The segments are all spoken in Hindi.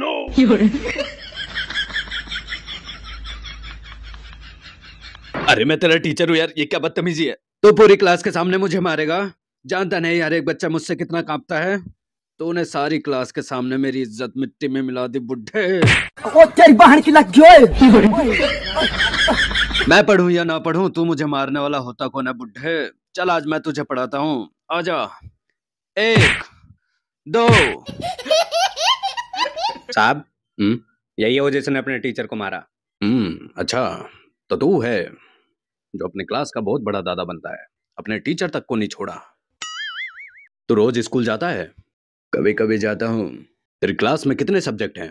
no! अरे मैं तेरा टीचर हूँ यार ये क्या बदतमीजी है तो पूरी क्लास के सामने मुझे मारेगा जानता नहीं यार एक बच्चा मुझसे कितना कांपता है तो उन्हें सारी क्लास के सामने मेरी इज्जत मिट्टी में मिला दी बुढ़े मैं पढ़ू या ना पढ़ू तू मुझे मारने वाला होता कौन है बुढ़े चल आज मैं तुझे पढ़ाता हूँ आ जा एक दो साहब हम्म। यही है वो जिसने अपने टीचर को मारा हम्म अच्छा तो तू है जो अपने क्लास का बहुत बड़ा दादा बनता है अपने टीचर तक को नहीं छोड़ा तू रोज स्कूल जाता है कभी कभी जाता हूँ तेरी क्लास में कितने सब्जेक्ट हैं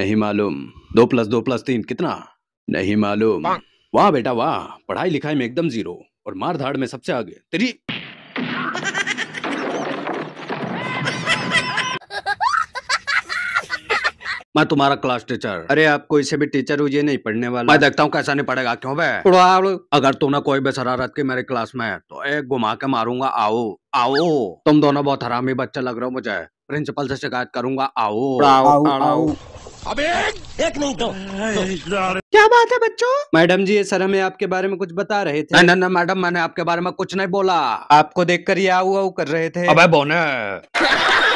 नहीं मालूम दो प्लस दो प्लस तीन कितना नहीं मालूम वाह बेटा वाह पढ़ाई लिखाई में एकदम जीरो और मार धाड़ में सबसे आगे तेरी मैं तुम्हारा क्लास टीचर अरे आप कोई से भी टीचर हुई ये नहीं पढ़ने वाला मैं देखता हूँ कैसा नहीं पड़ेगा क्यों भाई अगर ना कोई भी शरारत की मेरे क्लास में तो एक घुमा के मारूंगा आओ आओ तुम दोनों बहुत हरामी बच्चे लग रहे हो मुझे प्रिंसिपल से शिकायत करूंगा आओ आओ अबे एक नहीं तो, तो क्या बात है बच्चों मैडम जी ये सर हमें आपके बारे में कुछ बता रहे थे ना ना मैडम मैंने आपके बारे में कुछ नहीं बोला आपको देखकर ये आऊ आऊ कर रहे थे अबे बोने